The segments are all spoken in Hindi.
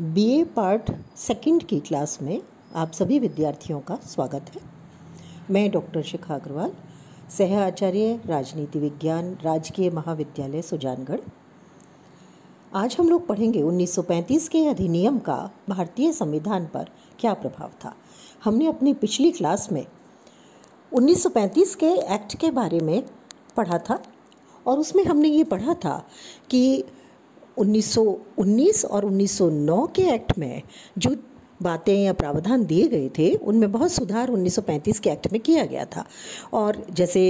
बीए पार्ट सेकंड की क्लास में आप सभी विद्यार्थियों का स्वागत है मैं डॉक्टर शिखा अग्रवाल सह आचार्य राजनीति विज्ञान राजकीय महाविद्यालय सुजानगढ़ आज हम लोग पढ़ेंगे 1935 के अधिनियम का भारतीय संविधान पर क्या प्रभाव था हमने अपनी पिछली क्लास में 1935 के एक्ट के बारे में पढ़ा था और उसमें हमने ये पढ़ा था कि 1919 और 1909 के एक्ट में जो बातें या प्रावधान दिए गए थे उनमें बहुत सुधार 1935 के एक्ट में किया गया था और जैसे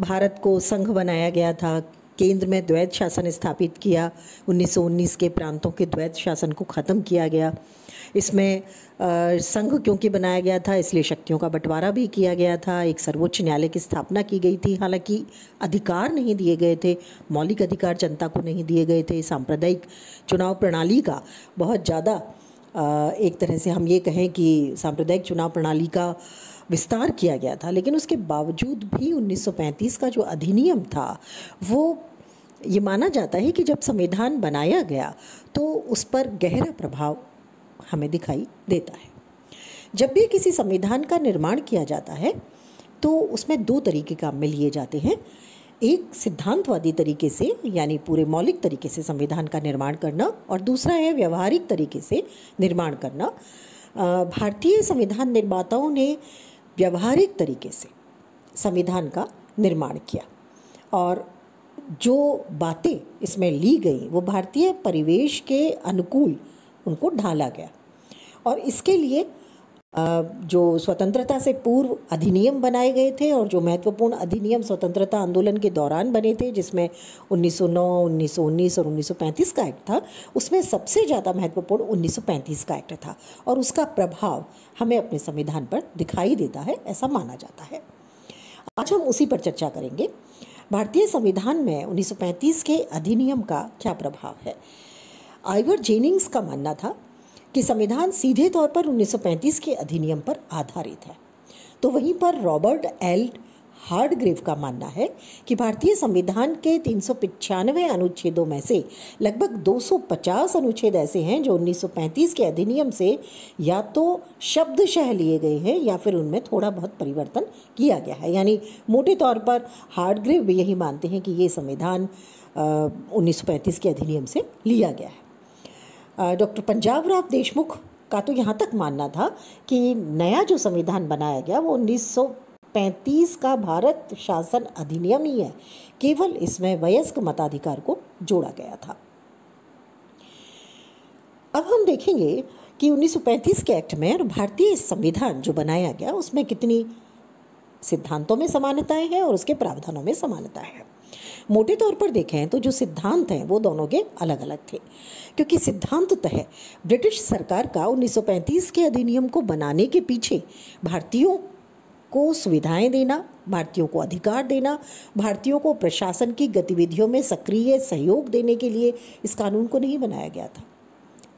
भारत को संघ बनाया गया था केंद्र में द्वैत शासन स्थापित किया 1919 के प्रांतों के द्वैत शासन को ख़त्म किया गया इसमें संघ क्योंकि बनाया गया था इसलिए शक्तियों का बंटवारा भी किया गया था एक सर्वोच्च न्यायालय की स्थापना की गई थी हालांकि अधिकार नहीं दिए गए थे मौलिक अधिकार जनता को नहीं दिए गए थे सांप्रदायिक चुनाव प्रणाली का बहुत ज़्यादा एक तरह से हम ये कहें कि सांप्रदायिक चुनाव प्रणाली का विस्तार किया गया था लेकिन उसके बावजूद भी 1935 का जो अधिनियम था वो ये माना जाता है कि जब संविधान बनाया गया तो उस पर गहरा प्रभाव हमें दिखाई देता है जब भी किसी संविधान का निर्माण किया जाता है तो उसमें दो तरीके काम में लिए जाते हैं एक सिद्धांतवादी तरीके से यानी पूरे मौलिक तरीके से संविधान का निर्माण करना और दूसरा है व्यवहारिक तरीके से निर्माण करना भारतीय संविधान निर्माताओं ने व्यवहारिक तरीके से संविधान का निर्माण किया और जो बातें इसमें ली गई वो भारतीय परिवेश के अनुकूल उनको ढाला गया और इसके लिए जो स्वतंत्रता से पूर्व अधिनियम बनाए गए थे और जो महत्वपूर्ण अधिनियम स्वतंत्रता आंदोलन के दौरान बने थे जिसमें 1909, 1919 और 1935 का एक्ट था उसमें सबसे ज़्यादा महत्वपूर्ण 1935 का एक्ट था और उसका प्रभाव हमें अपने संविधान पर दिखाई देता है ऐसा माना जाता है आज हम उसी पर चर्चा करेंगे भारतीय संविधान में 1935 के अधिनियम का क्या प्रभाव है आइवर जेनिंग्स का मानना था कि संविधान सीधे तौर पर 1935 के अधिनियम पर आधारित है तो वहीं पर रॉबर्ट एल हार्डग्रेव का मानना है कि भारतीय संविधान के तीन अनुच्छेदों में से लगभग 250 अनुच्छेद ऐसे हैं जो 1935 के अधिनियम से या तो शब्दशह लिए गए हैं या फिर उनमें थोड़ा बहुत परिवर्तन किया गया है यानी मोटे तौर पर हार्डग्रेव भी यही मानते हैं कि ये संविधान 1935 के अधिनियम से लिया गया है डॉक्टर पंजाबराव देशमुख का तो यहाँ तक मानना था कि नया जो संविधान बनाया गया वो 1935 का भारत शासन अधिनियम ही है केवल इसमें वयस्क मताधिकार को जोड़ा गया था अब हम देखेंगे कि 1935 के एक्ट में और भारतीय संविधान जो बनाया गया उसमें कितनी सिद्धांतों में समानताएं हैं और उसके प्रावधानों में समानता है मोटे तौर पर देखें तो जो सिद्धांत हैं वो दोनों के अलग अलग थे क्योंकि सिद्धांत तह ब्रिटिश सरकार का 1935 के अधिनियम को बनाने के पीछे भारतीयों को सुविधाएं देना भारतीयों को अधिकार देना भारतीयों को प्रशासन की गतिविधियों में सक्रिय सहयोग देने के लिए इस कानून को नहीं बनाया गया था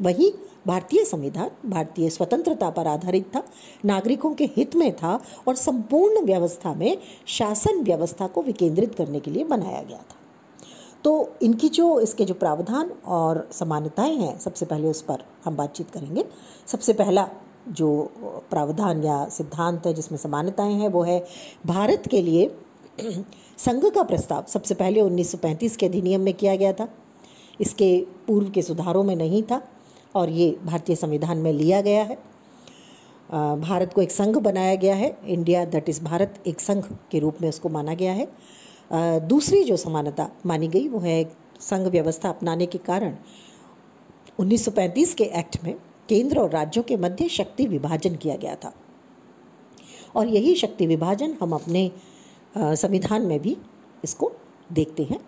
वहीं भारतीय संविधान भारतीय स्वतंत्रता पर आधारित था नागरिकों के हित में था और संपूर्ण व्यवस्था में शासन व्यवस्था को विकेंद्रित करने के लिए बनाया गया था तो इनकी जो इसके जो प्रावधान और समानताएं हैं सबसे पहले उस पर हम बातचीत करेंगे सबसे पहला जो प्रावधान या सिद्धांत है जिसमें समानताएं हैं वो है भारत के लिए संघ का प्रस्ताव सबसे पहले 1935 के अधिनियम में किया गया था इसके पूर्व के सुधारों में नहीं था और ये भारतीय संविधान में लिया गया है भारत को एक संघ बनाया गया है इंडिया दैट इज़ भारत एक संघ के रूप में उसको माना गया है दूसरी जो समानता मानी गई वो है संघ व्यवस्था अपनाने के कारण 1935 के एक्ट में केंद्र और राज्यों के मध्य शक्ति विभाजन किया गया था और यही शक्ति विभाजन हम अपने संविधान में भी इसको देखते हैं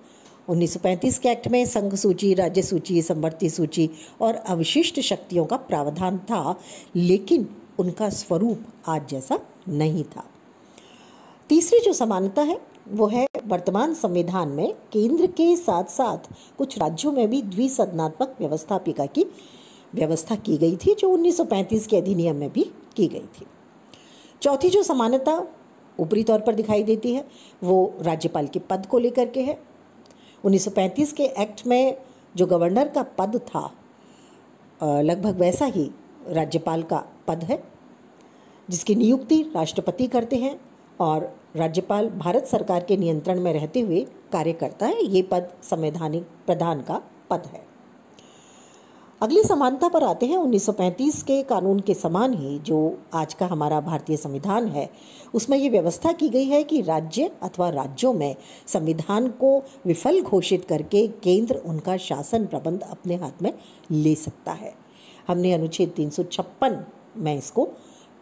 1935 के एक्ट में संघ सूची राज्य सूची समवर्ती सूची और अवशिष्ट शक्तियों का प्रावधान था लेकिन उनका स्वरूप आज जैसा नहीं था तीसरी जो समानता है वो है वर्तमान संविधान में केंद्र के साथ साथ कुछ राज्यों में भी द्विसदनात्मक व्यवस्थापिका की व्यवस्था की गई थी जो 1935 के अधिनियम में भी की गई थी चौथी जो समानता ऊपरी तौर पर दिखाई देती है वो राज्यपाल के पद को लेकर के है 1935 के एक्ट में जो गवर्नर का पद था लगभग वैसा ही राज्यपाल का पद है जिसकी नियुक्ति राष्ट्रपति करते हैं और राज्यपाल भारत सरकार के नियंत्रण में रहते हुए कार्य करता है ये पद संवैधानिक प्रधान का पद है अगली समानता पर आते हैं 1935 के कानून के समान ही जो आज का हमारा भारतीय संविधान है उसमें ये व्यवस्था की गई है कि राज्य अथवा राज्यों में संविधान को विफल घोषित करके केंद्र उनका शासन प्रबंध अपने हाथ में ले सकता है हमने अनुच्छेद तीन में इसको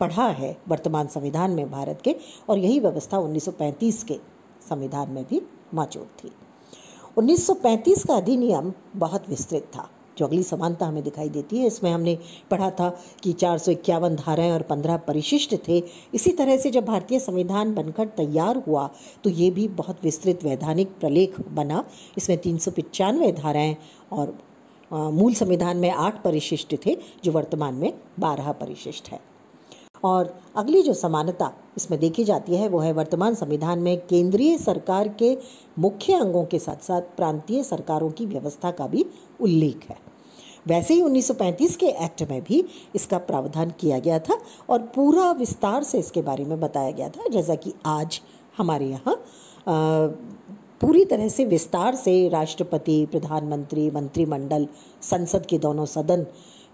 पढ़ा है वर्तमान संविधान में भारत के और यही व्यवस्था 1935 के संविधान में भी मौजूद थी 1935 का अधिनियम बहुत विस्तृत था जो अगली समानता हमें दिखाई देती है इसमें हमने पढ़ा था कि चार सौ इक्यावन धाराएँ और पंद्रह परिशिष्ट थे इसी तरह से जब भारतीय संविधान बनकर तैयार हुआ तो ये भी बहुत विस्तृत वैधानिक प्रलेख बना इसमें तीन सौ पचानवे धाराएँ और मूल संविधान में आठ परिशिष्ट थे जो वर्तमान में बारह परिशिष्ट है और अगली जो समानता इसमें देखी जाती है वो है वर्तमान संविधान में केंद्रीय सरकार के मुख्य अंगों के साथ साथ प्रांतीय सरकारों की व्यवस्था का भी उल्लेख है वैसे ही 1935 के एक्ट में भी इसका प्रावधान किया गया था और पूरा विस्तार से इसके बारे में बताया गया था जैसा कि आज हमारे यहाँ पूरी तरह से विस्तार से राष्ट्रपति प्रधानमंत्री मंत्रिमंडल संसद के दोनों सदन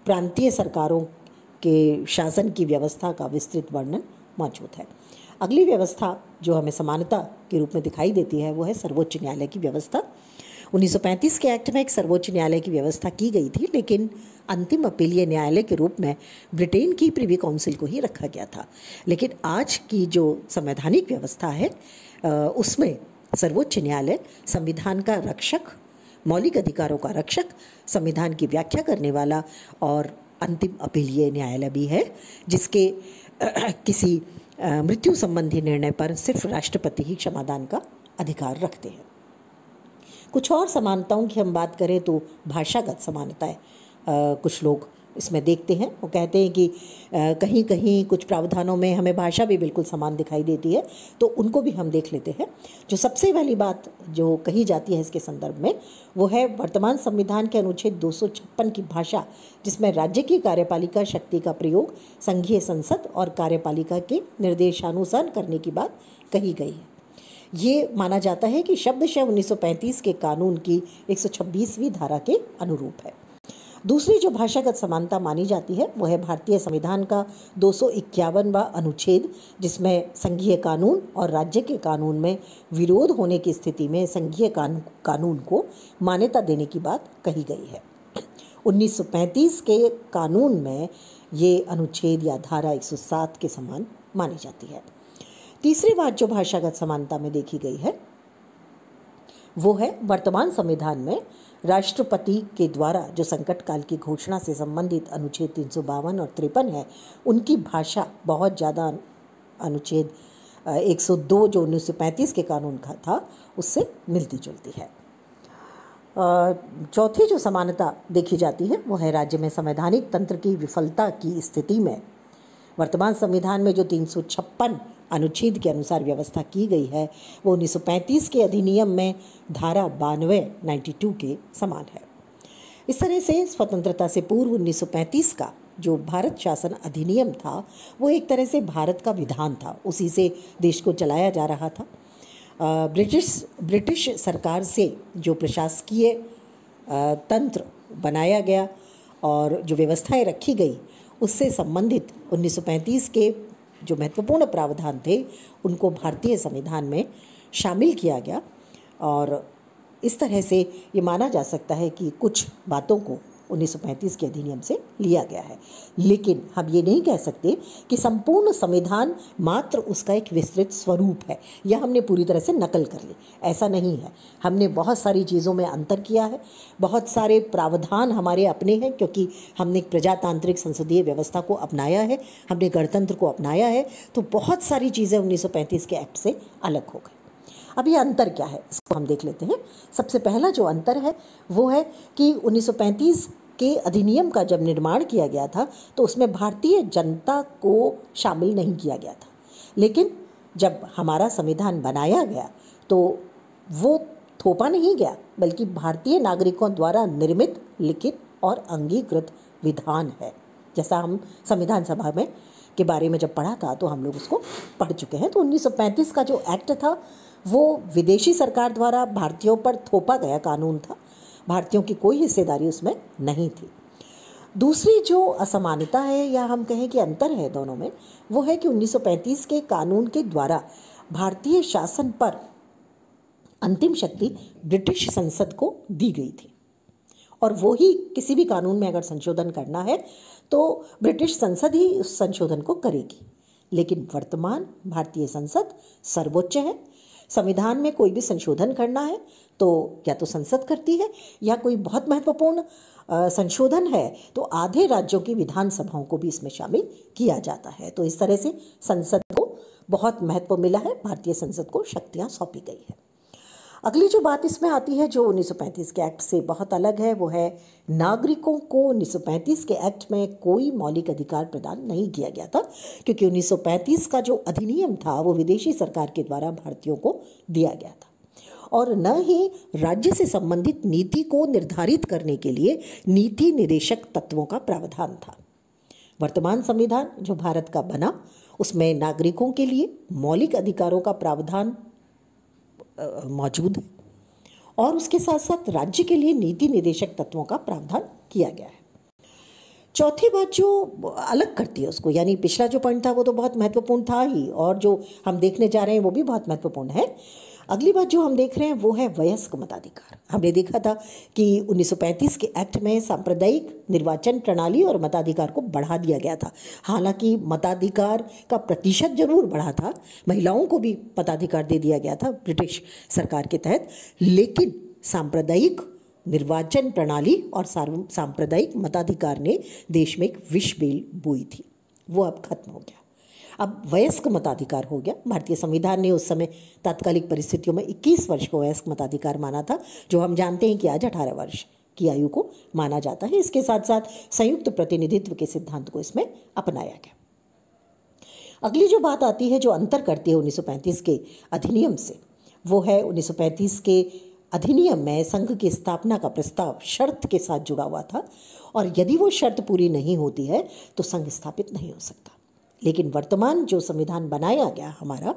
प्रांतीय सरकारों के शासन की व्यवस्था का विस्तृत वर्णन मौजूद है अगली व्यवस्था जो हमें समानता के रूप में दिखाई देती है वो है सर्वोच्च न्यायालय की व्यवस्था 1935 के एक्ट में एक सर्वोच्च न्यायालय की व्यवस्था की गई थी लेकिन अंतिम अपीलीय न्यायालय के रूप में ब्रिटेन की प्रिवी काउंसिल को ही रखा गया था लेकिन आज की जो संवैधानिक व्यवस्था है उसमें सर्वोच्च न्यायालय संविधान का रक्षक मौलिक अधिकारों का रक्षक संविधान की व्याख्या करने वाला और अंतिम अपीलीय न्यायालय भी है जिसके किसी मृत्यु संबंधी निर्णय पर सिर्फ राष्ट्रपति ही क्षमादान का अधिकार रखते हैं कुछ और समानताओं की हम बात करें तो भाषागत समानता है आ, कुछ लोग इसमें देखते हैं वो कहते हैं कि आ, कहीं कहीं कुछ प्रावधानों में हमें भाषा भी बिल्कुल समान दिखाई देती है तो उनको भी हम देख लेते हैं जो सबसे पहली बात जो कही जाती है इसके संदर्भ में वो है वर्तमान संविधान के अनुच्छेद दो की भाषा जिसमें राज्य की कार्यपालिका शक्ति का प्रयोग संघीय संसद और कार्यपालिका के निर्देशानुसार करने की बात कही गई है ये माना जाता है कि शब्दशः 1935 के कानून की 126वीं धारा के अनुरूप है दूसरी जो भाषागत समानता मानी जाती है वह है भारतीय संविधान का दो सौ अनुच्छेद जिसमें संघीय कानून और राज्य के कानून में विरोध होने की स्थिति में संघीय कानून को मान्यता देने की बात कही गई है 1935 के कानून में ये अनुच्छेद या धारा 107 के समान मानी जाती है तीसरी बात जो भाषागत समानता में देखी गई है वो है वर्तमान संविधान में राष्ट्रपति के द्वारा जो संकट काल की घोषणा से संबंधित अनुच्छेद तीन सौ बावन और तिरपन है उनकी भाषा बहुत ज़्यादा अनुच्छेद 102 जो 1935 के कानून का था उससे मिलती जुलती है चौथी जो समानता देखी जाती है वो है राज्य में संवैधानिक तंत्र की विफलता की स्थिति में वर्तमान संविधान में जो तीन अनुच्छेद के अनुसार व्यवस्था की गई है वो 1935 के अधिनियम में धारा बानवे 92 के समान है इस तरह से स्वतंत्रता से पूर्व 1935 का जो भारत शासन अधिनियम था वो एक तरह से भारत का विधान था उसी से देश को चलाया जा रहा था ब्रिटिश ब्रिटिश सरकार से जो प्रशासकीय तंत्र बनाया गया और जो व्यवस्थाएं रखी गई उससे संबंधित 1935 के जो महत्वपूर्ण प्रावधान थे उनको भारतीय संविधान में शामिल किया गया और इस तरह से ये माना जा सकता है कि कुछ बातों को 1935 के अधिनियम से लिया गया है लेकिन हम ये नहीं कह सकते कि संपूर्ण संविधान मात्र उसका एक विस्तृत स्वरूप है यह हमने पूरी तरह से नकल कर ली ऐसा नहीं है हमने बहुत सारी चीज़ों में अंतर किया है बहुत सारे प्रावधान हमारे अपने हैं क्योंकि हमने एक प्रजातांत्रिक संसदीय व्यवस्था को अपनाया है हमने गणतंत्र को अपनाया है तो बहुत सारी चीज़ें उन्नीस के एक्ट से अलग हो गई अब ये अंतर क्या है इसको हम देख लेते हैं सबसे पहला जो अंतर है वो है कि 1935 के अधिनियम का जब निर्माण किया गया था तो उसमें भारतीय जनता को शामिल नहीं किया गया था लेकिन जब हमारा संविधान बनाया गया तो वो थोपा नहीं गया बल्कि भारतीय नागरिकों द्वारा निर्मित लिखित और अंगीकृत विधान है जैसा हम संविधान सभा में के बारे में जब पढ़ा था तो हम लोग उसको पढ़ चुके हैं तो 1935 का जो एक्ट था वो विदेशी सरकार द्वारा भारतीयों पर थोपा गया कानून था भारतीयों की कोई हिस्सेदारी उसमें नहीं थी दूसरी जो असमानता है या हम कहें कि अंतर है दोनों में वो है कि 1935 के कानून के द्वारा भारतीय शासन पर अंतिम शक्ति ब्रिटिश संसद को दी गई थी और वो ही किसी भी कानून में अगर संशोधन करना है तो ब्रिटिश संसद ही उस संशोधन को करेगी लेकिन वर्तमान भारतीय संसद सर्वोच्च है संविधान में कोई भी संशोधन करना है तो या तो संसद करती है या कोई बहुत महत्वपूर्ण संशोधन है तो आधे राज्यों की विधानसभाओं को भी इसमें शामिल किया जाता है तो इस तरह से संसद को बहुत महत्व मिला है भारतीय संसद को शक्तियाँ सौंपी गई है अगली जो बात इसमें आती है जो 1935 के एक्ट से बहुत अलग है वो है नागरिकों को 1935 के एक्ट में कोई मौलिक अधिकार प्रदान नहीं किया गया था क्योंकि 1935 का जो अधिनियम था वो विदेशी सरकार के द्वारा भारतीयों को दिया गया था और न ही राज्य से संबंधित नीति को निर्धारित करने के लिए नीति निदेशक तत्वों का प्रावधान था वर्तमान संविधान जो भारत का बना उसमें नागरिकों के लिए मौलिक अधिकारों का प्रावधान मौजूद है और उसके साथ साथ राज्य के लिए नीति निदेशक तत्वों का प्रावधान किया गया है चौथी बात जो अलग करती है उसको यानी पिछला जो पॉइंट था वो तो बहुत महत्वपूर्ण था ही और जो हम देखने जा रहे हैं वो भी बहुत महत्वपूर्ण है अगली बात जो हम देख रहे हैं वो है वयस्क मताधिकार हमने देखा था कि 1935 के एक्ट में सांप्रदायिक निर्वाचन प्रणाली और मताधिकार को बढ़ा दिया गया था हालांकि मताधिकार का प्रतिशत जरूर बढ़ा था महिलाओं को भी मताधिकार दे दिया गया था ब्रिटिश सरकार के तहत लेकिन सांप्रदायिक निर्वाचन प्रणाली और सांप्रदायिक मताधिकार ने देश में एक विष बेल बोई थी वो अब खत्म हो गया अब वयस्क मताधिकार हो गया भारतीय संविधान ने उस समय तात्कालिक परिस्थितियों में 21 वर्ष को वयस्क मताधिकार माना था जो हम जानते हैं कि आज 18 वर्ष की आयु को माना जाता है इसके साथ साथ संयुक्त प्रतिनिधित्व के सिद्धांत को इसमें अपनाया गया अगली जो बात आती है जो अंतर करती है उन्नीस के अधिनियम से वो है उन्नीस के अधिनियम में संघ की स्थापना का प्रस्ताव शर्त के साथ जुड़ा हुआ था और यदि वो शर्त पूरी नहीं होती है तो संघ स्थापित नहीं हो सकता लेकिन वर्तमान जो संविधान बनाया गया हमारा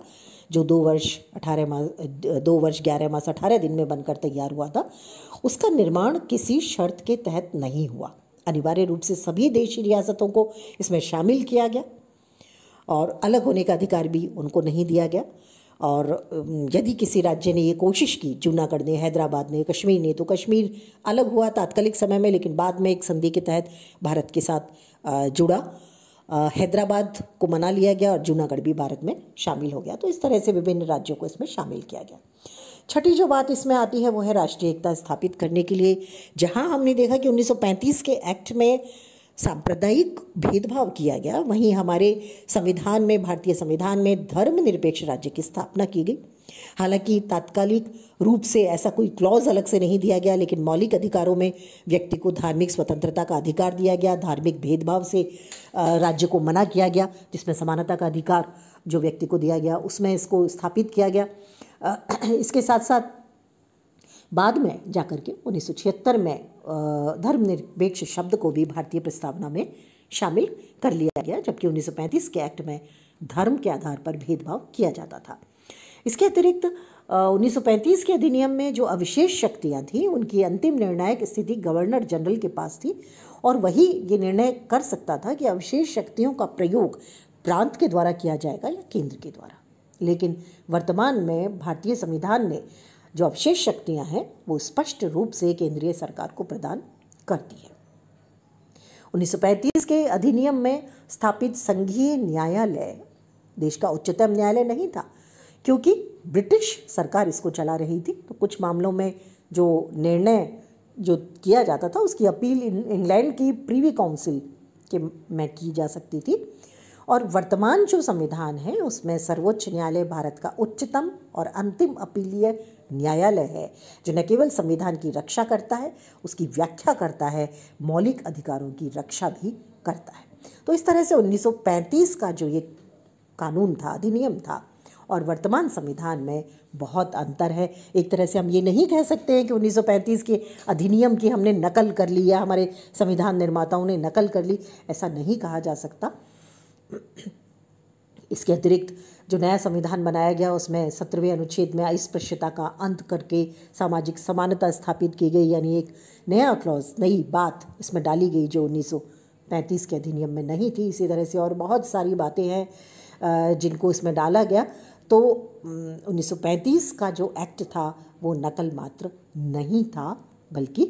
जो दो वर्ष अठारह मास दो वर्ष ग्यारह मास अठारह दिन में बनकर तैयार हुआ था उसका निर्माण किसी शर्त के तहत नहीं हुआ अनिवार्य रूप से सभी देशी रियासतों को इसमें शामिल किया गया और अलग होने का अधिकार भी उनको नहीं दिया गया और यदि किसी राज्य ने ये कोशिश की जूनागढ़ ने हैदराबाद ने कश्मीर ने तो कश्मीर अलग हुआ तात्कालिक समय में लेकिन बाद में एक संधि के तहत भारत के साथ जुड़ा हैदराबाद को मना लिया गया और जूनागढ़ भी भारत में शामिल हो गया तो इस तरह से विभिन्न राज्यों को इसमें शामिल किया गया छठी जो बात इसमें आती है वो है राष्ट्रीय एकता स्थापित करने के लिए जहाँ हमने देखा कि 1935 के एक्ट में सांप्रदायिक भेदभाव किया गया वहीं हमारे संविधान में भारतीय संविधान में धर्मनिरपेक्ष राज्य की स्थापना की गई हालांकि तात्कालिक रूप से ऐसा कोई क्लॉज अलग से नहीं दिया गया लेकिन मौलिक अधिकारों में व्यक्ति को धार्मिक स्वतंत्रता का अधिकार दिया गया धार्मिक भेदभाव से राज्य को मना किया गया जिसमें समानता का अधिकार जो व्यक्ति को दिया गया उसमें इसको स्थापित किया गया इसके साथ साथ बाद में जाकर के उन्नीस में धर्मनिरपेक्ष शब्द को भी भारतीय प्रस्तावना में शामिल कर लिया गया जबकि 1935 के एक्ट में धर्म के आधार पर भेदभाव किया जाता था इसके अतिरिक्त उन्नीस के अधिनियम में जो अविशेष शक्तियाँ थीं उनकी अंतिम निर्णायक स्थिति गवर्नर जनरल के पास थी और वही ये निर्णय कर सकता था कि अविशेष शक्तियों का प्रयोग प्रांत के द्वारा किया जाएगा या केंद्र के द्वारा लेकिन वर्तमान में भारतीय संविधान ने जो अवशेष शक्तियां हैं वो स्पष्ट रूप से केंद्रीय सरकार को प्रदान कर दी है उन्नीस के अधिनियम में स्थापित संघीय न्यायालय देश का उच्चतम न्यायालय नहीं था क्योंकि ब्रिटिश सरकार इसको चला रही थी तो कुछ मामलों में जो निर्णय जो किया जाता था उसकी अपील इंग्लैंड की प्रीवी काउंसिल के में की जा सकती थी और वर्तमान जो संविधान है उसमें सर्वोच्च न्यायालय भारत का उच्चतम और अंतिम अपीलीय न्यायालय है जो न केवल संविधान की रक्षा करता है उसकी व्याख्या करता है मौलिक अधिकारों की रक्षा भी करता है तो इस तरह से 1935 का जो ये कानून था अधिनियम था और वर्तमान संविधान में बहुत अंतर है एक तरह से हम ये नहीं कह सकते हैं कि 1935 के अधिनियम की हमने नकल कर ली या हमारे संविधान निर्माताओं ने नकल कर ली ऐसा नहीं कहा जा सकता इसके अतिरिक्त जो नया संविधान बनाया गया उसमें सत्रहवें अनुच्छेद में अस्पृश्यता का अंत करके सामाजिक समानता स्थापित की गई यानी एक नया क्लॉज नई बात इसमें डाली गई जो उन्नीस पैंतीस के अधिनियम में नहीं थी इसी तरह से और बहुत सारी बातें हैं जिनको इसमें डाला गया तो 1935 का जो एक्ट था वो नकल मात्र नहीं था बल्कि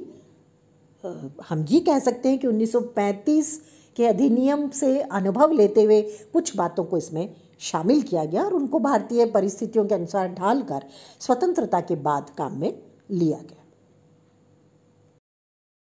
हम ये कह सकते हैं कि 1935 के अधिनियम से अनुभव लेते हुए कुछ बातों को इसमें शामिल किया गया और उनको भारतीय परिस्थितियों के अनुसार ढालकर स्वतंत्रता के बाद काम में लिया गया